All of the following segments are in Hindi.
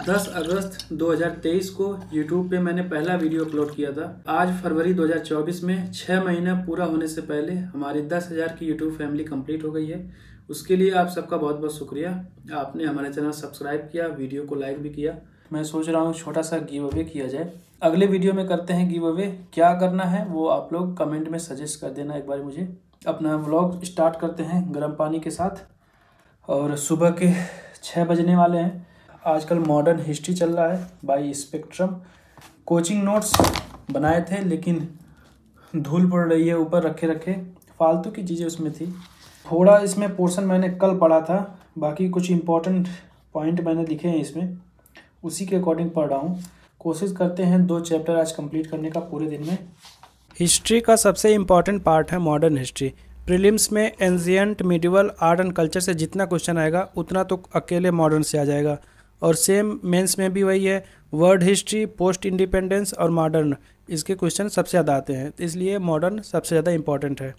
10 अगस्त 2023 को YouTube पे मैंने पहला वीडियो अपलोड किया था आज फरवरी 2024 में छः महीना पूरा होने से पहले हमारी दस हज़ार की YouTube फैमिली कंप्लीट हो गई है उसके लिए आप सबका बहुत बहुत शुक्रिया आपने हमारे चैनल सब्सक्राइब किया वीडियो को लाइक भी किया मैं सोच रहा हूँ छोटा सा गिव अवे किया जाए अगले वीडियो में करते हैं गिव अवे क्या करना है वो आप लोग कमेंट में सजेस्ट कर देना एक बार मुझे अपना व्लॉग स्टार्ट करते हैं गर्म पानी के साथ और सुबह के छः बजने वाले हैं आजकल मॉडर्न हिस्ट्री चल रहा है बाई स्पेक्ट्रम कोचिंग नोट्स बनाए थे लेकिन धूल पड़ रही है ऊपर रखे रखे फालतू की चीज़ें उसमें थी थोड़ा इसमें पोर्शन मैंने कल पढ़ा था बाकी कुछ इम्पोर्टेंट पॉइंट मैंने लिखे हैं इसमें उसी के अकॉर्डिंग पढ़ रहा हूँ कोशिश करते हैं दो चैप्टर आज कंप्लीट करने का पूरे दिन में हिस्ट्री का सबसे इम्पॉर्टेंट पार्ट है मॉडर्न हिस्ट्री प्रीलिम्स में ancient medieval art and culture से जितना क्वेश्चन आएगा उतना तो अकेले मॉडर्न से आ जाएगा और सेम मेंस में भी वही है वर्ल्ड हिस्ट्री पोस्ट इंडिपेंडेंस और मॉडर्न इसके क्वेश्चन सबसे ज़्यादा आते हैं तो इसलिए मॉडर्न सबसे ज़्यादा इंपॉर्टेंट है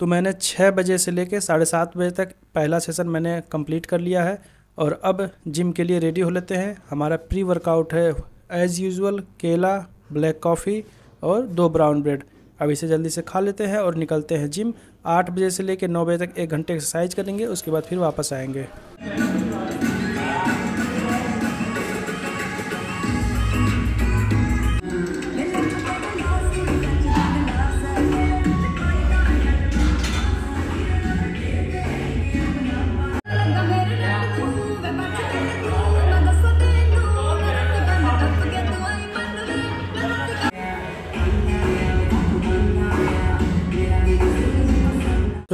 तो मैंने छः बजे से लेकर साढ़े सात बजे तक पहला सेशन मैंने कंप्लीट कर लिया है और अब जिम के लिए रेडी हो लेते हैं हमारा प्री वर्कआउट है एज़ यूजल केला ब्लैक कॉफ़ी और दो ब्राउन ब्रेड अब इसे जल्दी से खा लेते हैं और निकलते हैं जिम आठ बजे से लेकर नौ बजे तक एक घंटे एक्सरसाइज करेंगे उसके बाद फिर वापस आएंगे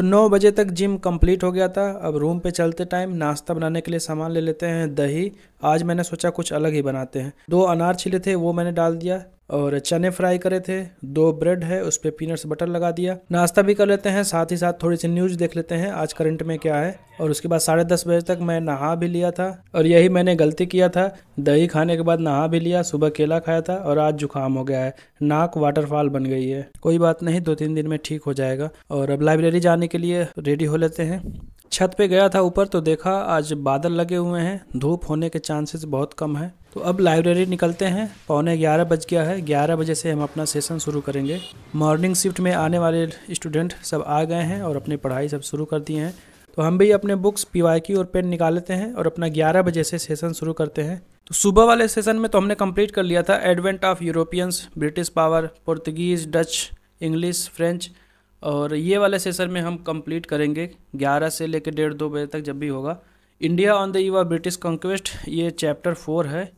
तो 9 बजे तक जिम कंप्लीट हो गया था अब रूम पे चलते टाइम नाश्ता बनाने के लिए सामान ले लेते हैं दही आज मैंने सोचा कुछ अलग ही बनाते हैं दो अनार छिले थे वो मैंने डाल दिया और चने फ्राई करे थे दो ब्रेड है उस पर पीनट्स बटर लगा दिया नाश्ता भी कर लेते हैं साथ ही साथ थोड़ी सी न्यूज़ देख लेते हैं आज करंट में क्या है और उसके बाद साढ़े दस बजे तक मैं नहा भी लिया था और यही मैंने गलती किया था दही खाने के बाद नहा भी लिया सुबह केला खाया था और आज जुकाम हो गया है नाक वाटरफॉल बन गई है कोई बात नहीं दो तीन दिन में ठीक हो जाएगा और अब लाइब्रेरी जाने के लिए रेडी हो लेते हैं छत पे गया था ऊपर तो देखा आज बादल लगे हुए हैं धूप होने के चांसेस बहुत कम है तो अब लाइब्रेरी निकलते हैं पौने ग्यारह बज गया है ग्यारह बजे से हम अपना सेशन शुरू करेंगे मॉर्निंग शिफ्ट में आने वाले स्टूडेंट सब आ गए हैं और अपनी पढ़ाई सब शुरू कर दिए हैं तो हम भी अपने बुक्स पी और पेन निकाल लेते हैं और अपना ग्यारह बजे से सेशन शुरू करते हैं तो सुबह वाले सेशन में तो हमने कम्प्लीट कर लिया था advent of Europeans British power Portuguese Dutch English French और ये वाले सेशन में हम कंप्लीट करेंगे 11 से लेकर डेढ़ दो बजे तक जब भी होगा India on the eve British conquest ये चैप्टर फोर है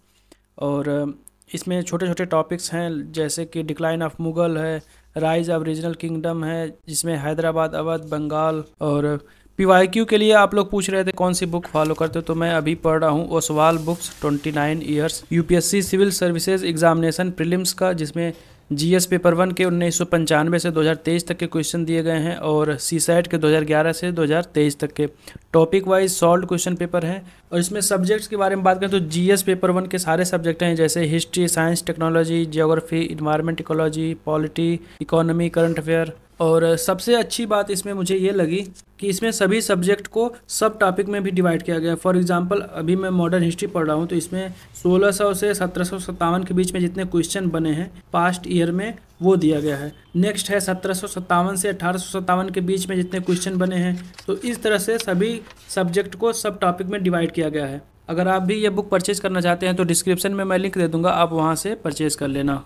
और इसमें छोटे छोटे टॉपिक्स हैं जैसे कि डिक्लाइन ऑफ मुग़ल है राइज ऑफ रीजनल किंगडम है जिसमें हैदराबाद अवध बंगाल और पी के लिए आप लोग पूछ रहे थे कौन सी बुक फॉलो करते हो तो मैं अभी पढ़ रहा हूँ Oswal books 29 nine years UPSC civil services examination prelims का जिसमें जीएस पेपर वन के उन्नीस सौ पंचानवे से दो हज़ार तेईस तक के क्वेश्चन दिए गए हैं और सी सैट के ग्यारह से दो हज़ार तेईस तक के topic wise solved question paper हैं और इसमें सब्जेक्ट्स के बारे में बात करें तो जीएस पेपर वन के सारे सब्जेक्ट हैं जैसे history science technology geography environment ecology polity economy current affair और सबसे अच्छी बात इसमें मुझे ये लगी कि इसमें सभी सब्जेक्ट को सब टॉपिक में भी डिवाइड किया गया फॉर एग्जांपल अभी मैं मॉडर्न हिस्ट्री पढ़ रहा हूँ तो इसमें 1600 से सत्रह के बीच में जितने क्वेश्चन बने हैं पास्ट ईयर में वो दिया गया है नेक्स्ट है सत्रह से अठारह के बीच में जितने क्वेश्चन बने हैं तो इस तरह से सभी सब्जेक्ट को सब टॉपिक में डिवाइड किया गया है अगर आप भी ये बुक परचेज़ करना चाहते हैं तो डिस्क्रिप्शन में मैं लिंक दे दूँगा आप वहाँ से परचेज़ कर लेना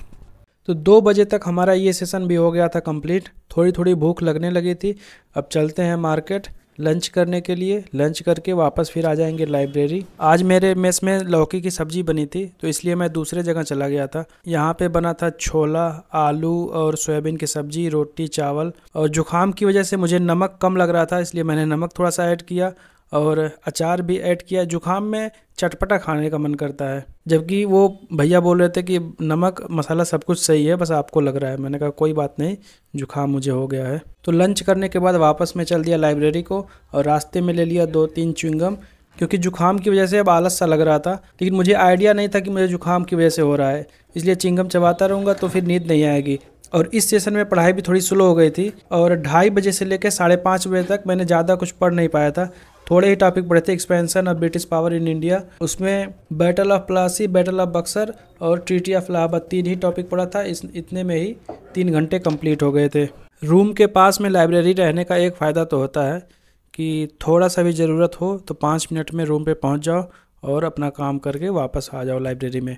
तो दो बजे तक हमारा ये सेशन भी हो गया था कंप्लीट थोड़ी थोड़ी भूख लगने लगी थी अब चलते हैं मार्केट लंच करने के लिए लंच करके वापस फिर आ जाएंगे लाइब्रेरी आज मेरे मेस में लौकी की सब्जी बनी थी तो इसलिए मैं दूसरे जगह चला गया था यहाँ पे बना था छोला आलू और सोयाबीन की सब्जी रोटी चावल और जुकाम की वजह से मुझे नमक कम लग रहा था इसलिए मैंने नमक थोड़ा सा ऐड किया और अचार भी ऐड किया जुखाम में चटपटा खाने का मन करता है जबकि वो भैया बोल रहे थे कि नमक मसाला सब कुछ सही है बस आपको लग रहा है मैंने कहा कोई बात नहीं जुखाम मुझे हो गया है तो लंच करने के बाद वापस मैं चल दिया लाइब्रेरी को और रास्ते में ले लिया दो तीन चुंगम क्योंकि जुखाम की वजह से अब आलस सा लग रहा था लेकिन मुझे आइडिया नहीं था कि मुझे जुखाम की वजह से हो रहा है इसलिए चिंगम चबाता रहूँगा तो फिर नींद नहीं आएगी और इस सेशन में पढ़ाई भी थोड़ी स्लो हो गई थी और ढाई बजे से लेकर साढ़े पाँच बजे तक मैंने ज़्यादा कुछ पढ़ नहीं पाया था थोड़े ही टॉपिक पढ़े थे expansion of British power in India उसमें battle of Plassey battle of Buxar और ट्रीटी ऑफ इलाहाबाद तीन ही टॉपिक पढ़ा था इस इतने में ही तीन घंटे कंप्लीट हो गए थे रूम के पास में लाइब्रेरी रहने का एक फ़ायदा तो होता है कि थोड़ा सा भी ज़रूरत हो तो पाँच मिनट में रूम पर पहुँच जाओ और अपना काम करके वापस आ जाओ लाइब्रेरी में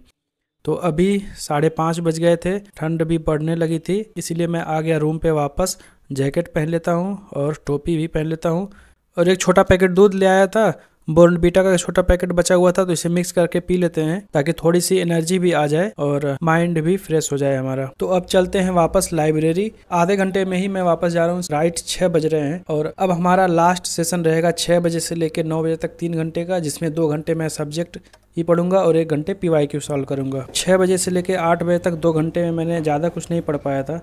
तो अभी साढ़े पाँच बज गए थे ठंड भी बढ़ने लगी थी इसीलिए मैं आ गया रूम पे वापस जैकेट पहन लेता हूँ और टोपी भी पहन लेता हूँ और एक छोटा पैकेट दूध ले आया था बोर्नबीटा का छोटा पैकेट बचा हुआ था तो इसे मिक्स करके पी लेते हैं ताकि थोड़ी सी एनर्जी भी आ जाए और माइंड भी फ्रेश हो जाए हमारा तो अब चलते हैं वापस लाइब्रेरी आधे घंटे में ही मैं वापस जा रहा हूँ राइट छः बज रहे हैं और अब हमारा लास्ट सेशन रहेगा छः बजे से लेकर नौ बजे तक तीन घंटे का जिसमें दो घंटे में सब्जेक्ट ही पढ़ूंगा और एक घंटे पी वाई क्यू सॉल्व करूंगा छः बजे से लेकर आठ बजे तक दो घंटे में मैंने ज़्यादा कुछ नहीं पढ़ पाया था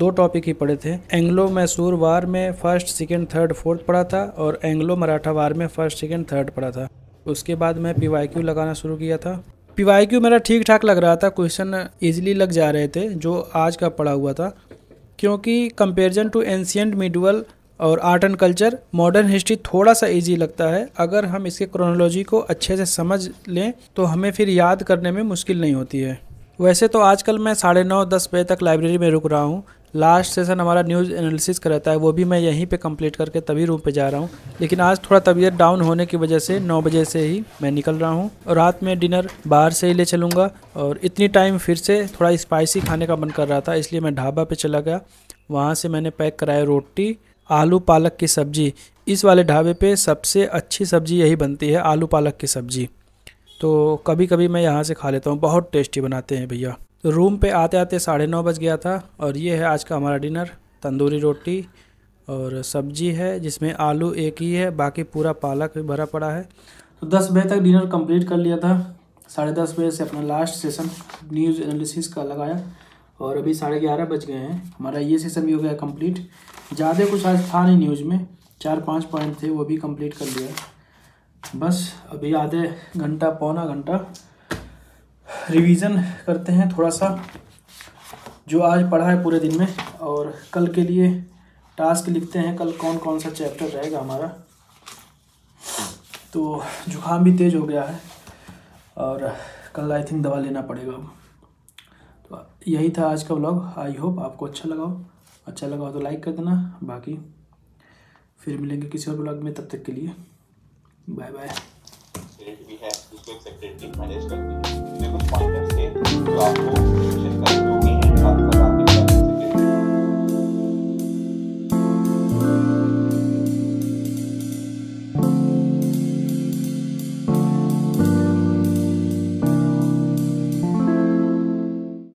दो टॉपिक ही पढ़े थे एंग्लो मैसूर वार में फर्स्ट सेकेंड थर्ड फोर्थ पढ़ा था और एंग्लो मराठा वार में फर्स्ट सेकेंड थर्ड पढ़ा था उसके बाद मैं पी वाई क्यू लगाना शुरू किया था पी वाई क्यू मेरा ठीक ठाक लग रहा था क्वेश्चन ईजिली लग जा रहे थे जो आज का पढ़ा हुआ था क्योंकि कंपेरिजन टू एंशियंट मिडवल और art and culture modern history थोड़ा सा इजी लगता है अगर हम इसके क्रोनोलॉजी को अच्छे से समझ लें तो हमें फिर याद करने में मुश्किल नहीं होती है वैसे तो आजकल मैं साढ़े नौ दस बजे तक लाइब्रेरी में रुक रहा हूँ लास्ट सेशन हमारा न्यूज़ एनालिसिस का रहता है वो भी मैं यहीं पे कंप्लीट करके तभी रूम पे जा रहा हूँ लेकिन आज थोड़ा तबीयत डाउन होने की वजह से नौ बजे से ही मैं निकल रहा हूँ और रात में डिनर बाहर से ही ले चलूँगा और इतनी टाइम फिर से थोड़ा स्पाइसी खाने का मन कर रहा था इसलिए मैं ढाबा पर चला गया वहाँ से मैंने पैक कराया रोटी आलू पालक की सब्ज़ी इस वाले ढाबे पे सबसे अच्छी सब्ज़ी यही बनती है आलू पालक की सब्ज़ी तो कभी कभी मैं यहाँ से खा लेता हूँ बहुत टेस्टी बनाते हैं भैया तो रूम पे आते आते साढ़े नौ बज गया था और ये है आज का हमारा डिनर तंदूरी रोटी और सब्जी है जिसमें आलू एक ही है बाकी पूरा पालक भी भरा पड़ा है तो दस बजे तक डिनर कम्प्लीट कर लिया था साढ़े दस बजे से अपना लास्ट सेशन न्यूज़ एनालिसिस का लगाया और अभी साढ़े ग्यारह बज गए हैं हमारा ये सेशन भी हो गया कंप्लीट ज़्यादा कुछ आज था नहीं न्यूज़ में चार पाँच पॉइंट थे वो भी कंप्लीट कर लिया बस अभी आधे घंटा पौना घंटा रिवीजन करते हैं थोड़ा सा जो आज पढ़ा है पूरे दिन में और कल के लिए टास्क लिखते हैं कल कौन कौन सा चैप्टर रहेगा हमारा तो जुकाम भी तेज़ हो गया है और कल आई थिंक दवा लेना पड़ेगा अब यही था आज का ब्लॉग आई होप आपको अच्छा लगा हो अच्छा लगा हो तो लाइक कर देना बाकी फिर मिलेंगे किसी और ब्लॉग में तब तक के लिए बाय बाय भी है मैनेज करती है तो आपको